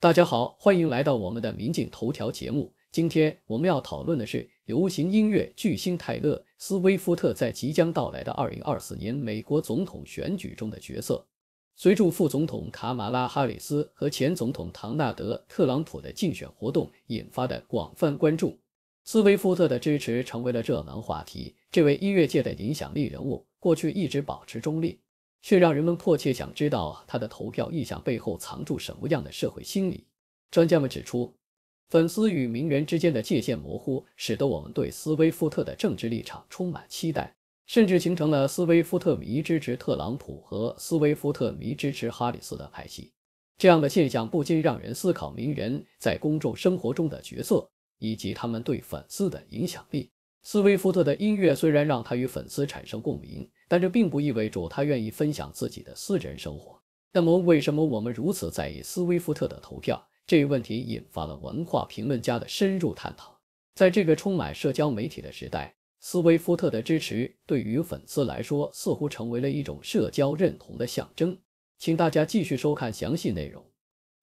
大家好，欢迎来到我们的《民进头条》节目。今天我们要讨论的是流行音乐巨星泰勒·斯威夫特在即将到来的2024年美国总统选举中的角色。随着副总统卡马拉·哈里斯和前总统唐纳德·特朗普的竞选活动引发的广泛关注，斯威夫特的支持成为了热门话题。这位音乐界的影响力人物过去一直保持中立。却让人们迫切想知道他的投票意向背后藏住什么样的社会心理。专家们指出，粉丝与名人之间的界限模糊，使得我们对斯威夫特的政治立场充满期待，甚至形成了斯威夫特迷支持特朗普和斯威夫特迷支持哈里斯的派系。这样的现象不禁让人思考名人在公众生活中的角色，以及他们对粉丝的影响力。斯威夫特的音乐虽然让他与粉丝产生共鸣。但这并不意味着他愿意分享自己的私人生活。那么，为什么我们如此在意斯威夫特的投票？这一问题引发了文化评论家的深入探讨。在这个充满社交媒体的时代，斯威夫特的支持对于粉丝来说似乎成为了一种社交认同的象征。请大家继续收看详细内容。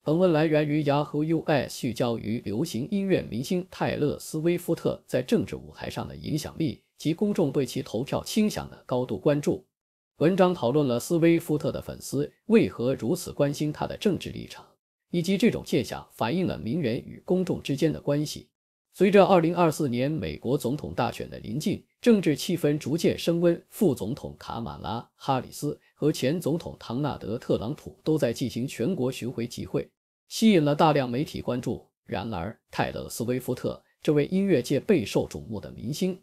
本文来源于 Yahoo US，聚焦于流行音乐明星泰勒·斯威夫特在政治舞台上的影响力。及公众对其投票倾向的高度关注。文章讨论了斯威夫特的粉丝为何如此关心他的政治立场，以及这种现象反映了名人与公众之间的关系。随着2024年美国总统大选的临近，政治气氛逐渐升温。副总统卡马拉·哈里斯和前总统唐纳德·特朗普都在进行全国巡回集会，吸引了大量媒体关注。然而，泰勒·斯威夫特这位音乐界备受瞩目的明星。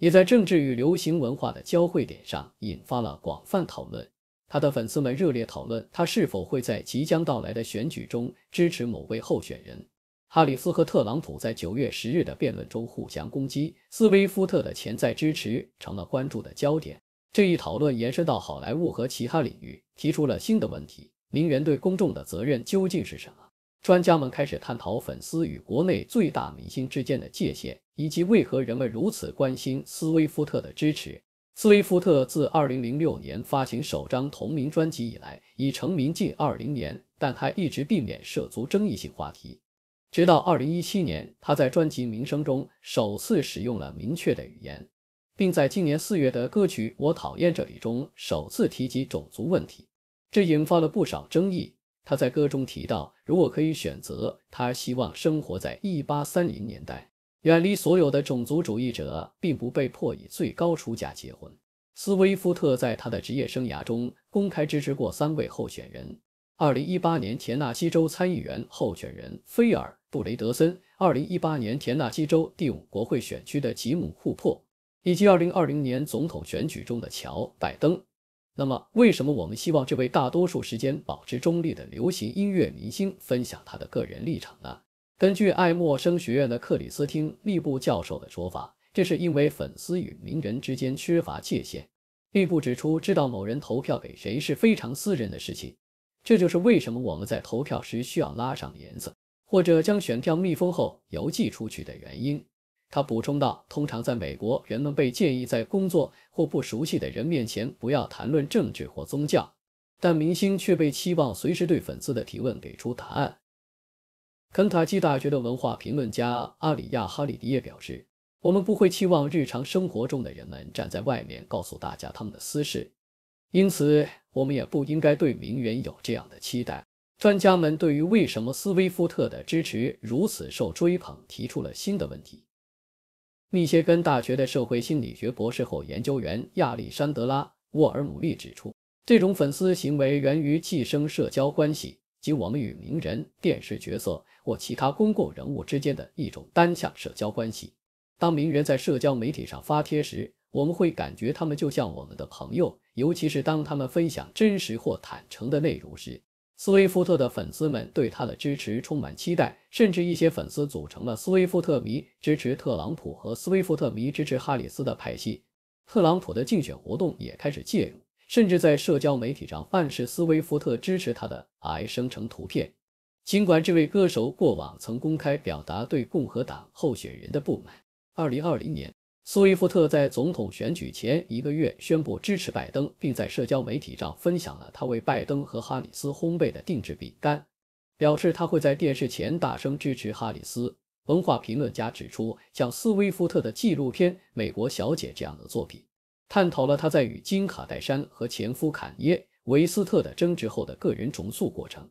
也在政治与流行文化的交汇点上引发了广泛讨论。他的粉丝们热烈讨论他是否会在即将到来的选举中支持某位候选人。哈里斯和特朗普在九月十日的辩论中互相攻击，斯威夫特的潜在支持成了关注的焦点。这一讨论延伸到好莱坞和其他领域，提出了新的问题：名媛对公众的责任究竟是什么？专家们开始探讨粉丝与国内最大明星之间的界限，以及为何人们如此关心斯威夫特的支持。斯威夫特自2006年发行首张同名专辑以来，已成名近20年，但他一直避免涉足争议性话题。直到2017年，他在专辑《名声》中首次使用了明确的语言，并在今年四月的歌曲《我讨厌这里》中首次提及种族问题，这引发了不少争议。他在歌中提到，如果可以选择，他希望生活在一八三零年代，远离所有的种族主义者，并不被迫以最高出价结婚。斯威夫特在他的职业生涯中公开支持过三位候选人：二零一八年田纳西州参议员候选人菲尔·布雷德森，二零一八年田纳西州第五国会选区的吉姆·库珀，以及二零二零年总统选举中的乔·拜登。那么，为什么我们希望这位大多数时间保持中立的流行音乐明星分享他的个人立场呢？根据爱默生学院的克里斯汀·利布教授的说法，这是因为粉丝与名人之间缺乏界限。利布指出，知道某人投票给谁是非常私人的事情，这就是为什么我们在投票时需要拉上颜色，或者将选票密封后邮寄出去的原因。他补充道：“通常在美国，人们被建议在工作或不熟悉的人面前不要谈论政治或宗教，但明星却被期望随时对粉丝的提问给出答案。”肯塔基大学的文化评论家阿里亚·哈里迪也表示：“我们不会期望日常生活中的人们站在外面告诉大家他们的私事，因此我们也不应该对名媛有这样的期待。”专家们对于为什么斯威夫特的支持如此受追捧提出了新的问题。密歇根大学的社会心理学博士后研究员亚历山德拉·沃尔姆利指出，这种粉丝行为源于寄生社交关系，即我们与名人、电视角色或其他公共人物之间的一种单向社交关系。当名人在社交媒体上发帖时，我们会感觉他们就像我们的朋友，尤其是当他们分享真实或坦诚的内容时。斯威夫特的粉丝们对他的支持充满期待，甚至一些粉丝组成了斯威夫特迷支持特朗普和斯威夫特迷支持哈里斯的派系。特朗普的竞选活动也开始介入，甚至在社交媒体上暗示斯威夫特支持他的。还生成图片，尽管这位歌手过往曾公开表达对共和党候选人的不满。二零二零年。苏伊夫特在总统选举前一个月宣布支持拜登，并在社交媒体上分享了他为拜登和哈里斯烘焙的定制饼干，表示他会在电视前大声支持哈里斯。文化评论家指出，像斯威夫特的纪录片《美国小姐》这样的作品，探讨了他在与金卡戴珊和前夫坎耶维斯特的争执后的个人重塑过程。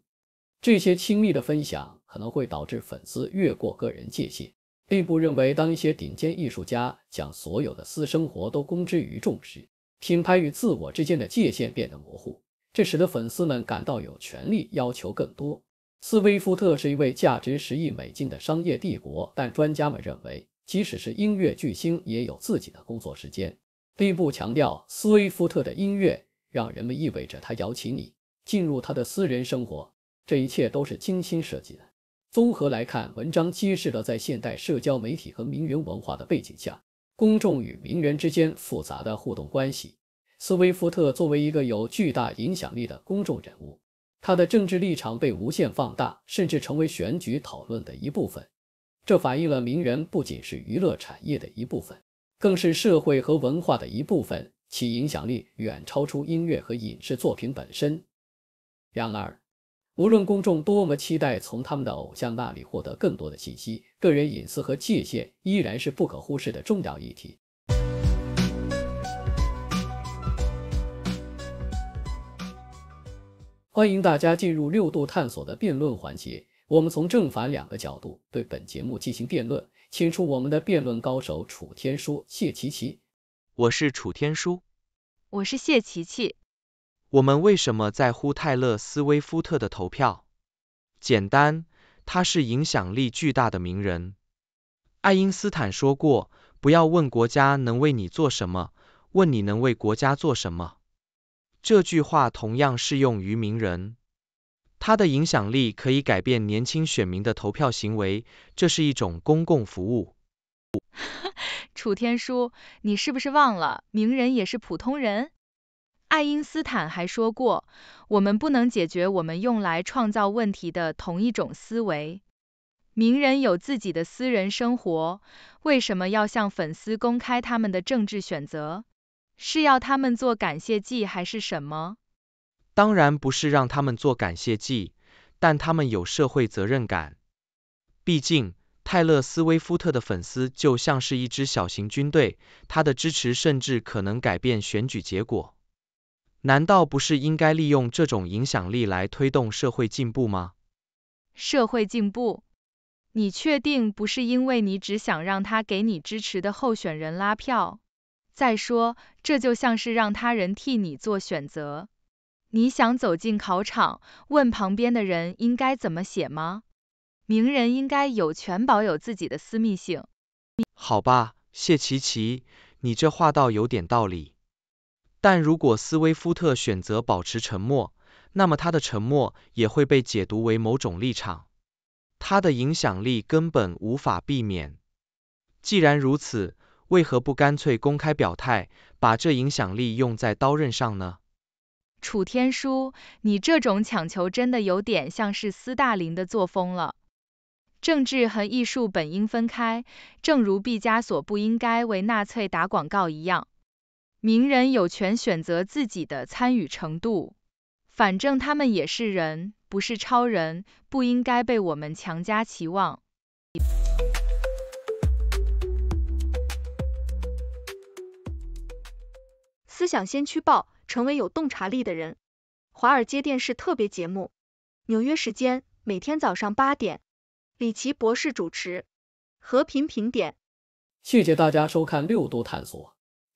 这些亲密的分享可能会导致粉丝越过个人界限。蒂布认为，当一些顶尖艺术家将所有的私生活都公之于众时，品牌与自我之间的界限变得模糊，这使得粉丝们感到有权利要求更多。斯威夫特是一位价值十亿美金的商业帝国，但专家们认为，即使是音乐巨星也有自己的工作时间。蒂布强调，斯威夫特的音乐让人们意味着他邀请你进入他的私人生活，这一切都是精心设计的。综合来看，文章揭示了在现代社交媒体和名人文化的背景下，公众与名人之间复杂的互动关系。斯威夫特作为一个有巨大影响力的公众人物，他的政治立场被无限放大，甚至成为选举讨论的一部分。这反映了名人不仅是娱乐产业的一部分，更是社会和文化的一部分，其影响力远超出音乐和影视作品本身。然而，无论公众多么期待从他们的偶像那里获得更多的信息，个人隐私和界限依然是不可忽视的重要议题。欢迎大家进入六度探索的辩论环节，我们从正反两个角度对本节目进行辩论，请出我们的辩论高手楚天舒、谢琪琪。我是楚天舒，我是谢琪琪。我们为什么在乎泰勒·斯威夫特的投票？简单，他是影响力巨大的名人。爱因斯坦说过：“不要问国家能为你做什么，问你能为国家做什么。”这句话同样适用于名人。他的影响力可以改变年轻选民的投票行为，这是一种公共服务。楚天舒，你是不是忘了，名人也是普通人？爱因斯坦还说过：“我们不能解决我们用来创造问题的同一种思维。”名人有自己的私人生活，为什么要向粉丝公开他们的政治选择？是要他们做感谢祭还是什么？当然不是让他们做感谢祭，但他们有社会责任感。毕竟，泰勒·斯威夫特的粉丝就像是一支小型军队，他的支持甚至可能改变选举结果。难道不是应该利用这种影响力来推动社会进步吗？社会进步？你确定不是因为你只想让他给你支持的候选人拉票？再说，这就像是让他人替你做选择。你想走进考场问旁边的人应该怎么写吗？名人应该有权保有自己的私密性。好吧，谢奇奇，你这话倒有点道理。但如果斯威夫特选择保持沉默，那么他的沉默也会被解读为某种立场，他的影响力根本无法避免。既然如此，为何不干脆公开表态，把这影响力用在刀刃上呢？楚天舒，你这种强求真的有点像是斯大林的作风了。政治和艺术本应分开，正如毕加索不应该为纳粹打广告一样。名人有权选择自己的参与程度，反正他们也是人，不是超人，不应该被我们强加期望。思想先驱报，成为有洞察力的人。华尔街电视特别节目，纽约时间每天早上八点，李奇博士主持。和平评点。谢谢大家收看六度探索。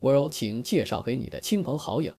我有，请介绍给你的亲朋好友。